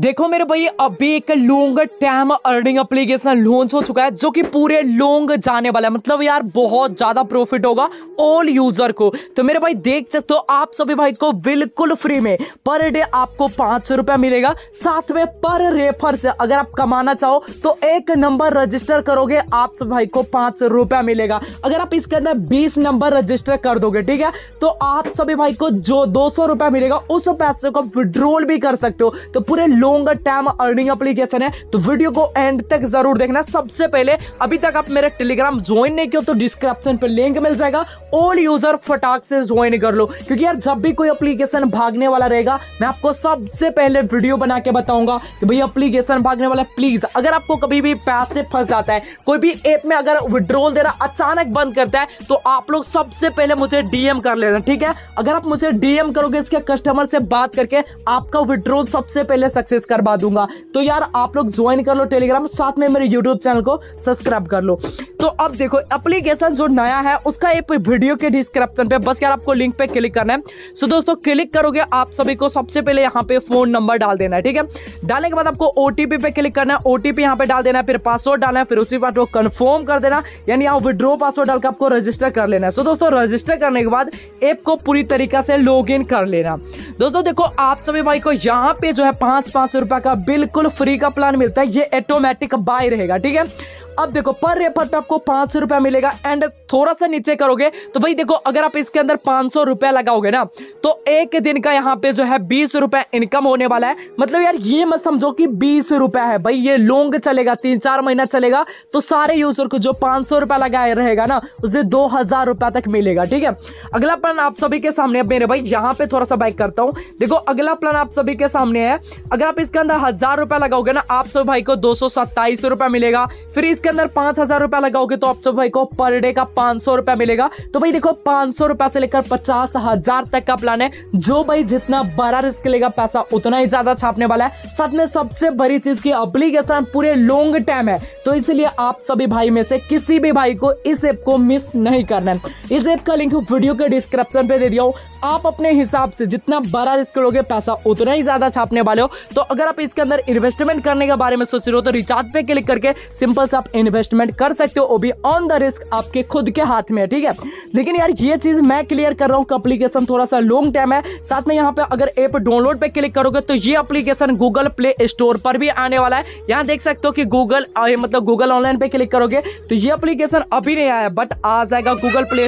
देखो मेरे भाई अभी एक long term earning application launch हो चुका है जो कि पूरे लॉन्ग जाने वाला है मतलब यार बहुत ज्यादा प्रॉफिट होगा ऑल यूजर को तो मेरे भाई देख सकते हो आप सभी भाई को बिल्कुल फ्री में पर डे आपको पांच सौ रुपया मिलेगा साथ में पर रेफर से अगर आप कमाना चाहो तो एक नंबर रजिस्टर करोगे आप सभी भाई को पांच सौ रुपया मिलेगा अगर आप इसके अंदर बीस नंबर रजिस्टर कर दोगे ठीक है तो आप सभी भाई को जो दो सौ रुपया मिलेगा उस पैसे को विड्रोल भी कर सकते हो तो पूरे लॉन्ग टर्म अर्निंग एप्लीकेशन है तो वीडियो को एंड तक जरूर देखना सबसे पहले अभी तक आप मेरा टेलीग्राम ज्वाइन नहीं किया तो डिस्क्रिप्शन पर लिंक मिल जाएगा ऑल यूजर फटाक से ज्वाइन कर लो क्योंकि यार जब भी कोई अप्लीकेशन भागने वाला रहेगा मैं आपको सबसे पहले वीडियो बना के बताऊंगा कि भाई अप्लीकेशन भागने वाला प्लीज अगर आपको कभी भी पैसे फंस जाता है कोई भी ऐप में अगर विड्रोल देना अचानक बंद करता है तो आप लोग सबसे पहले मुझे डीएम कर लेना ठीक है अगर आप मुझे डीएम करोगे इसके कस्टमर से बात करके आपका विड्रोल सबसे पहले सक्सेस सक्सेस करवा दूंगा तो यार आप लोग ज्वाइन कर लो टेलीग्राम साथ में मेरे यूट्यूब चैनल को सब्सक्राइब कर लो तो अब देखो एप्लीकेशन जो नया है उसका एक वीडियो के डिस्क्रिप्शन पे बस यार आपको लिंक पे क्लिक करना है सो दोस्तों क्लिक करोगे आप सभी को सबसे पहले यहाँ पे फोन नंबर डाल देना है ठीक है डालने के बाद आपको ओटीपी पे क्लिक करना है ओटीपी यहाँ पे डाल देना है फिर पासवर्ड डालना है फिर उसी पास कन्फर्म कर देना यानी यहाँ विड्रो पासवर्ड डालकर आपको रजिस्टर कर लेना है सो दोस्तों रजिस्टर करने के बाद ऐप को पूरी तरीका से लॉग कर लेना दोस्तों देखो आप सभी भाई को यहाँ पे जो है पांच पांच सौ रुपए का बिल्कुल फ्री का प्लान मिलता है ये ऑटोमेटिक बाय रहेगा ठीक है अब देखो पर रेफर पे तो आपको पांच सौ रुपया मिलेगा एंड थोड़ा सा नीचे करोगे तो भाई देखो अगर आप इसके अंदर पांच सौ रुपया लगाओगे ना तो एक दिन का यहाँ पे जो है बीस रुपया इनकम होने वाला है मतलब यार ये मत समझो कि बीस रुपया है भाई ये लॉन्ग चलेगा तीन चार महीना चलेगा तो सारे यूजर को जो पांच सौ रुपया लगाया रहेगा ना उसे दो हजार रुपया तक मिलेगा ठीक है अगला प्लान आप सभी के सामने मेरे भाई यहाँ पे थोड़ा सा बाइक करता हूँ देखो अगला प्लान आप सभी के सामने है अगर आप इसके अंदर हजार रुपया लगाओगे ना आप सभी भाई को दो सौ मिलेगा फिर इसके इसके अंदर पांच हजार रुपया लगाओगे तो आप भाई को पर डे का पांच सौ रुपया मिलेगा तो भाई देखो पांच सौ रुपया से लेकर पचास हजार तक का प्लान है जो भाई जितना बड़ा रिस्क लेगा पैसा उतना ही ज्यादा छापने वाला है साथ में सबसे बड़ी चीज की अप्लीकेशन पूरे लॉन्ग टाइम है तो इसलिए आप सभी भाई में से किसी भी भाई को इस ऐप को मिस नहीं करना है इस ऐप का लिंक वीडियो के डिस्क्रिप्शन पे दे दिया हूँ आप अपने हिसाब से जितना बड़ा रिस्क लोगे पैसा उतना ही ज्यादा छापने वाले हो तो अगर आप इसके अंदर इन्वेस्टमेंट करने के बारे में सोच रहे हो तो रिचार्ज पे क्लिक करके सिंपल से आप इन्वेस्टमेंट कर सकते हो वो भी ऑन द रिस्क आपके खुद के हाथ में है ठीक है लेकिन यार ये चीज मैं क्लियर कर रहा हूँ अप्लीकेशन थोड़ा सा लॉन्ग टाइम है साथ में यहाँ पे अगर एप डाउनलोड पे क्लिक करोगे तो ये अप्लीकेशन गूगल प्ले स्टोर पर भी आने वाला है यहाँ देख सकते हो कि गूगल मतलब गूगल ऑनलाइन पे क्लिक करोगे तो ये अप्लीकेशन अभी नहीं आया बट आ जाएगा गूगल प्ले